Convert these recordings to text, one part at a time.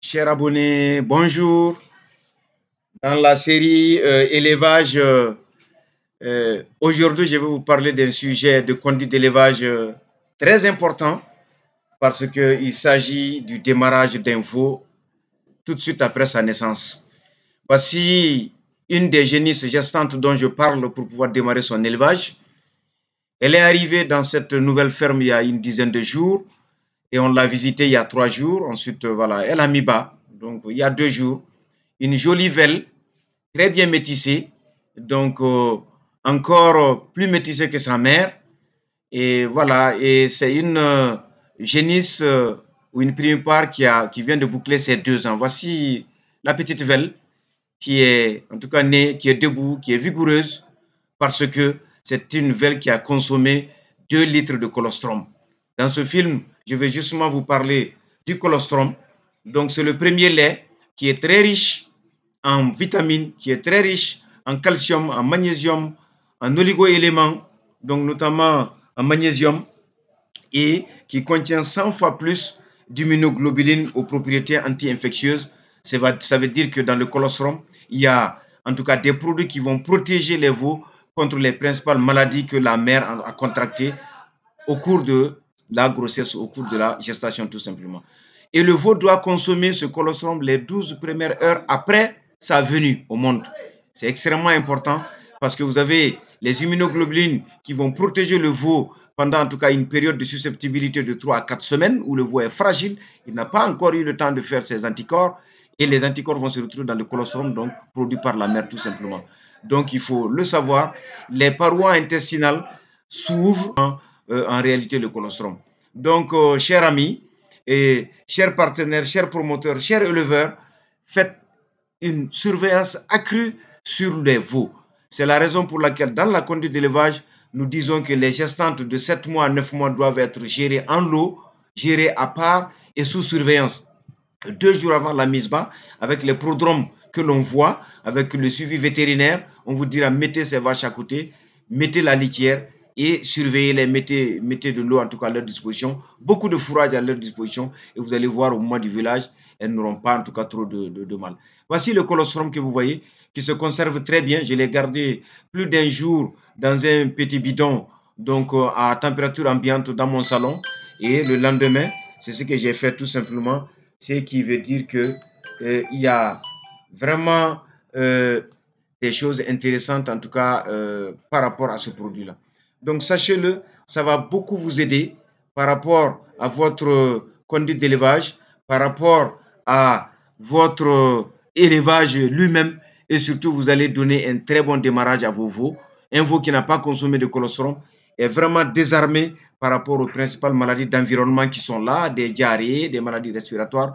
Chers abonnés, bonjour. Dans la série euh, élevage, euh, euh, aujourd'hui, je vais vous parler d'un sujet de conduite d'élevage très important parce qu'il s'agit du démarrage d'un veau tout de suite après sa naissance. Voici une des génisses gestantes dont je parle pour pouvoir démarrer son élevage. Elle est arrivée dans cette nouvelle ferme il y a une dizaine de jours. Et on l'a visitée il y a trois jours. Ensuite, euh, voilà, elle a mis bas. donc il y a deux jours. Une jolie velle, très bien métissée. Donc, euh, encore euh, plus métissée que sa mère. Et voilà, et c'est une génisse ou une part qui, a, qui vient de boucler ses deux ans. Voici la petite velle qui est en tout cas née, qui est debout, qui est vigoureuse, parce que c'est une velle qui a consommé deux litres de colostrum. Dans ce film, je vais justement vous parler du colostrum. Donc, c'est le premier lait qui est très riche en vitamines, qui est très riche en calcium, en magnésium, en oligoéléments, donc notamment en magnésium, et qui contient 100 fois plus d'immunoglobuline aux propriétés anti-infectieuses. Ça veut dire que dans le colostrum, il y a en tout cas des produits qui vont protéger les veaux contre les principales maladies que la mère a contractées au cours de la grossesse au cours de la gestation tout simplement. Et le veau doit consommer ce colostrum les 12 premières heures après sa venue au monde. C'est extrêmement important parce que vous avez les immunoglobulines qui vont protéger le veau pendant en tout cas une période de susceptibilité de 3 à 4 semaines où le veau est fragile, il n'a pas encore eu le temps de faire ses anticorps et les anticorps vont se retrouver dans le colostrum donc produit par la mère tout simplement. Donc il faut le savoir, les parois intestinales s'ouvrent euh, en réalité le colostrum. Donc, euh, chers amis, et chers partenaires, chers promoteurs, chers éleveurs, faites une surveillance accrue sur les veaux. C'est la raison pour laquelle dans la conduite d'élevage, nous disons que les gestantes de 7 mois à 9 mois doivent être gérées en lot, gérées à part et sous surveillance. Deux jours avant la mise bas, avec les prodromes que l'on voit, avec le suivi vétérinaire, on vous dira mettez ces vaches à côté, mettez la litière et surveillez les, mettez, mettez de l'eau en tout cas à leur disposition, beaucoup de fourrage à leur disposition et vous allez voir au mois du village, elles n'auront pas en tout cas trop de, mal. Voici le colostrum que vous voyez qui se conserve très bien. Je l'ai gardé plus d'un jour dans un petit bidon donc euh, à température ambiante dans mon salon et le lendemain, c'est ce que j'ai fait tout simplement, ce qui veut dire que euh, il y a vraiment euh, des choses intéressantes en tout cas par rapport à ce produit-là. Donc sachez-le, ça va beaucoup vous aider par rapport à votre conduite d'élevage, par rapport à votre élevage lui-même et surtout vous allez donner un très bon démarrage à vos veaux. Un veau qui n'a pas consommé de colostrum est vraiment désarmé par rapport aux principales maladies d'environnement qui sont là, des diarrhées, des maladies respiratoires.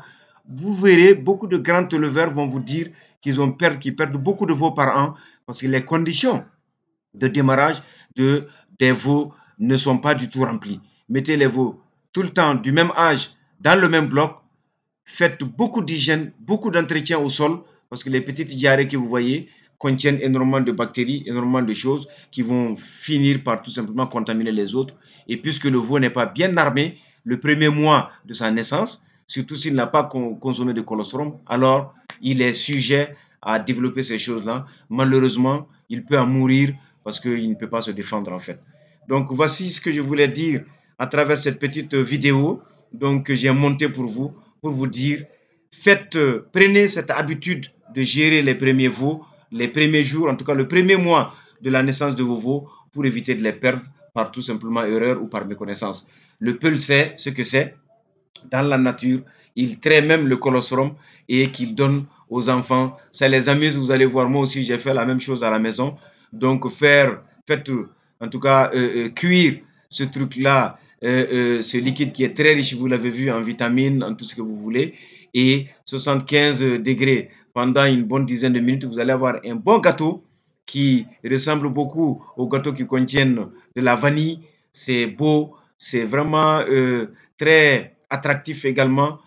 Vous verrez, beaucoup de grands éleveurs vont vous dire qu'ils ont perdu, qu'ils perdent beaucoup de veaux par an parce que les conditions de démarrage de des veaux ne sont pas du tout remplis. Mettez les veaux tout le temps du même âge dans le même bloc. Faites beaucoup d'hygiène, beaucoup d'entretien au sol parce que les petites diarrhées que vous voyez contiennent énormément de bactéries, énormément de choses qui vont finir par tout simplement contaminer les autres. Et puisque le veau n'est pas bien armé le premier mois de sa naissance, surtout s'il n'a pas consommé de colostrum, alors il est sujet à développer ces choses-là. Malheureusement, il peut en mourir parce qu'il ne peut pas se défendre en fait. Donc voici ce que je voulais dire à travers cette petite vidéo donc, que j'ai montée pour vous, pour vous dire, faites, euh, prenez cette habitude de gérer les premiers veaux, les premiers jours, en tout cas le premier mois de la naissance de vos veaux, pour éviter de les perdre par tout simplement erreur ou par méconnaissance. Le peul sait ce que c'est dans la nature. Il traite même le colostrum et qu'il donne aux enfants. Ça les amuse, vous allez voir. Moi aussi, j'ai fait la même chose à la maison. Donc faire, faites en tout cas euh, euh, cuire ce truc-là, euh, ce liquide qui est très riche, vous l'avez vu, en vitamines, en tout ce que vous voulez, et 75 degrés pendant une bonne dizaine de minutes, vous allez avoir un bon gâteau qui ressemble beaucoup au gâteau qui contient de la vanille. C'est beau, c'est vraiment très attractif également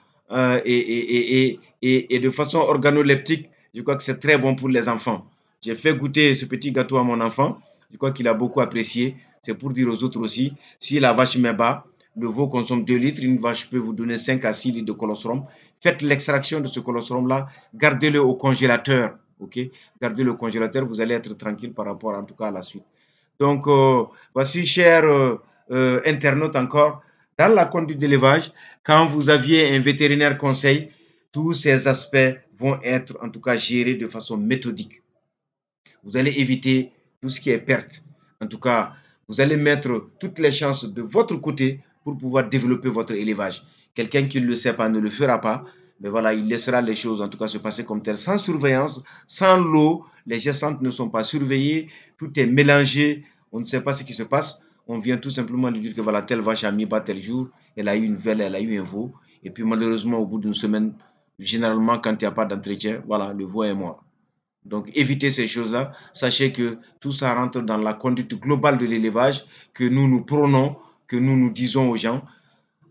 et, et, et de façon organoleptique, je crois que c'est très bon pour les enfants. J'ai fait goûter ce petit gâteau à mon enfant. Je crois qu'il a beaucoup apprécié. C'est pour dire aux autres aussi, si la vache met bas, le veau consomme 2 litres, une vache peut vous donner 5 à 6 litres de colostrum. Faites l'extraction de ce colostrum-là, gardez-le au congélateur. ok Gardez-le au congélateur, vous allez être tranquille par rapport en tout cas à la suite. Donc, euh, voici, chers euh, euh, internautes encore, dans la conduite d'élevage, quand vous aviez un vétérinaire conseil, tous ces aspects vont être en tout cas gérés de façon méthodique. Vous allez éviter tout ce qui est perte. En tout cas, vous allez mettre toutes les chances de votre côté pour pouvoir développer votre élevage. Quelqu'un qui ne le sait pas ne le fera pas. Mais voilà, il laissera les choses en tout cas se passer comme telles, sans surveillance, sans l'eau. Les gestantes ne sont pas surveillées, tout est mélangé, on ne sait pas ce qui se passe. On vient tout simplement de dire que voilà, telle vache a mis bas tel jour, elle a eu une velle, elle a eu un veau. Et puis malheureusement, au bout d'une semaine, généralement, quand il n'y a pas d'entretien, voilà, le veau est mort. Donc, évitez ces choses-là. Sachez que tout ça rentre dans la conduite globale de l'élevage que nous nous prenons, que nous nous disons aux gens.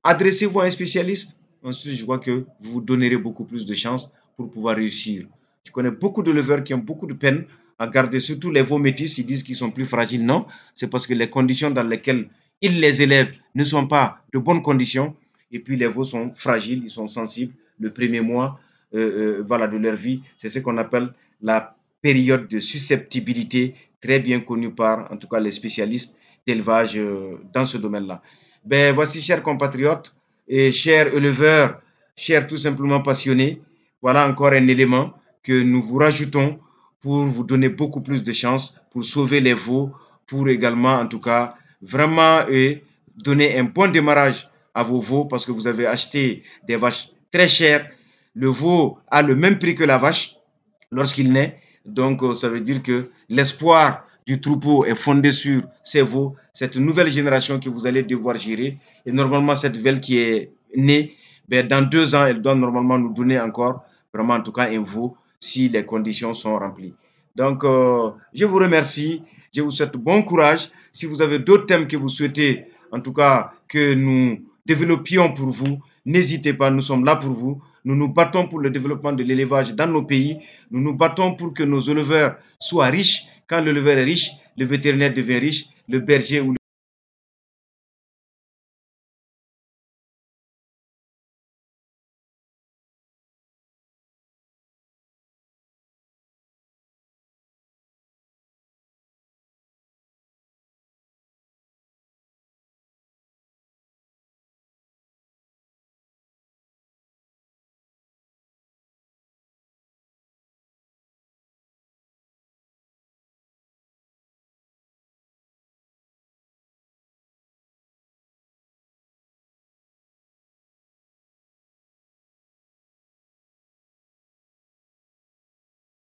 Adressez-vous à un spécialiste. Ensuite, je vois que vous vous donnerez beaucoup plus de chances pour pouvoir réussir. Je connais beaucoup de leveurs qui ont beaucoup de peine à garder, surtout les veaux métis. Ils disent qu'ils sont plus fragiles. Non, c'est parce que les conditions dans lesquelles ils les élèvent ne sont pas de bonnes conditions. Et puis, les veaux sont fragiles, ils sont sensibles. Le premier mois, euh, euh, de leur vie, c'est ce qu'on appelle la période de susceptibilité très bien connue par, en tout cas, les spécialistes d'élevage euh, dans ce domaine-là. Ben, voici, chers compatriotes et chers éleveurs, chers tout simplement passionnés, voilà encore un élément que nous vous rajoutons pour vous donner beaucoup plus de chance, pour sauver les veaux, pour également, en tout cas, vraiment euh, donner un bon démarrage à vos veaux parce que vous avez acheté des vaches très chères. Le veau a le même prix que la vache, lorsqu'il naît. Donc, euh, ça veut dire que l'espoir du troupeau est fondé sur ces veaux, cette nouvelle génération que vous allez devoir gérer. Et normalement, cette velle qui est née, ben, dans deux ans, elle doit normalement nous donner encore, vraiment en tout cas, un veau si les conditions sont remplies. Donc, euh, je vous remercie. Je vous souhaite bon courage. Si vous avez d'autres thèmes que vous souhaitez, en tout cas, que nous développions pour vous, n'hésitez pas, nous sommes là pour vous. Nous nous battons pour le développement de l'élevage dans nos pays. Nous nous battons pour que nos éleveurs soient riches. Quand l'éleveur est riche, le vétérinaire devient riche, le berger ou le...